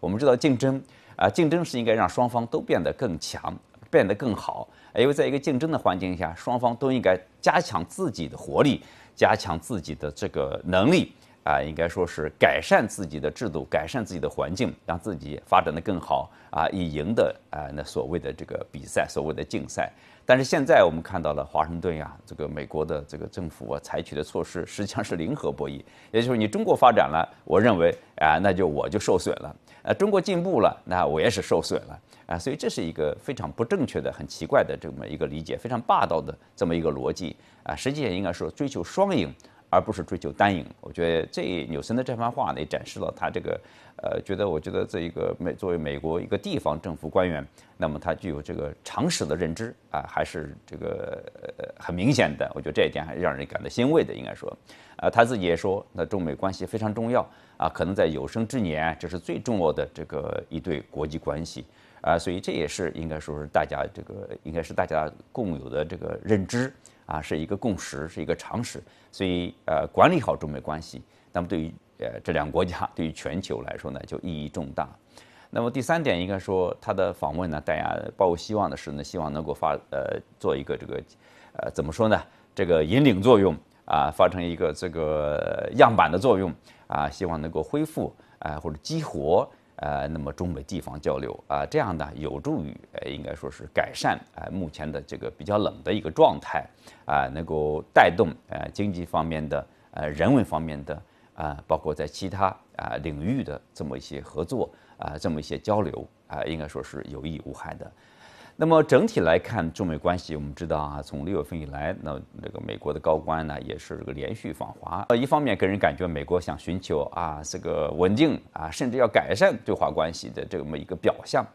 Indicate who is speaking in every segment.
Speaker 1: 我们知道竞争啊，竞争是应该让双方都变得更强，变得更好，因为在一个竞争的环境下，双方都应该加强自己的活力，加强自己的这个能力。啊，应该说是改善自己的制度，改善自己的环境，让自己发展的更好啊，以赢得啊那所谓的这个比赛，所谓的竞赛。但是现在我们看到了华盛顿呀，这个美国的这个政府啊采取的措施实际上是零和博弈，也就是你中国发展了，我认为啊那就我就受损了；啊，中国进步了，那我也是受损了啊。所以这是一个非常不正确的、很奇怪的这么一个理解，非常霸道的这么一个逻辑啊。实际上应该说追求双赢。而不是追求单赢，我觉得这纽森的这番话呢，展示了他这个，呃，觉得我觉得这一个美作为美国一个地方政府官员，那么他具有这个常识的认知啊，还是这个很明显的，我觉得这一点还让人感到欣慰的，应该说，啊，他自己也说，那中美关系非常重要啊，可能在有生之年，这是最重要的这个一对国际关系。啊，所以这也是应该说是大家这个应该是大家共有的这个认知啊，是一个共识，是一个常识。所以呃，管理好中美关系，那么对于呃这两个国家，对于全球来说呢，就意义重大。那么第三点，应该说他的访问呢，大家抱有希望的是呢，希望能够发呃做一个这个呃怎么说呢，这个引领作用啊，发成一个这个样板的作用啊，希望能够恢复啊或者激活。呃，那么中美地方交流啊，这样呢有助于呃，应该说是改善啊目前的这个比较冷的一个状态啊，能够带动呃经济方面的呃人文方面的啊，包括在其他啊领域的这么一些合作啊，这么一些交流啊，应该说是有益无害的。那么整体来看，中美关系，我们知道啊，从六月份以来，那这个美国的高官呢，也是这个连续访华。呃，一方面给人感觉美国想寻求啊这个稳定啊，甚至要改善对华关系的这么一个表象，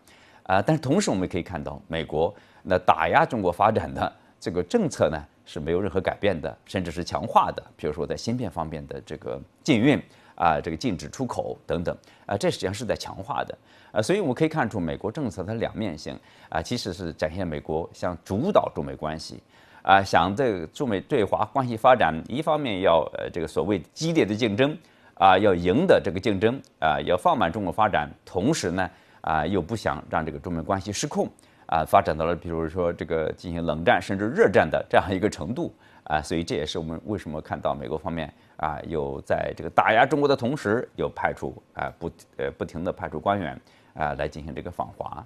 Speaker 1: 啊，但是同时我们可以看到，美国那打压中国发展的这个政策呢。是没有任何改变的，甚至是强化的。比如说，在芯片方面的这个禁运啊，这个禁止出口等等啊，这实际上是在强化的。呃，所以我们可以看出美国政策它两面性啊，其实是展现美国想主导中美关系啊，想这个中美对华关系发展，一方面要呃这个所谓激烈的竞争啊，要赢得这个竞争啊，要放慢中国发展，同时呢啊，又不想让这个中美关系失控。啊，发展到了比如说这个进行冷战甚至热战的这样一个程度啊，所以这也是我们为什么看到美国方面啊有在这个打压中国的同时，有派出啊不呃不停的派出官员啊来进行这个访华。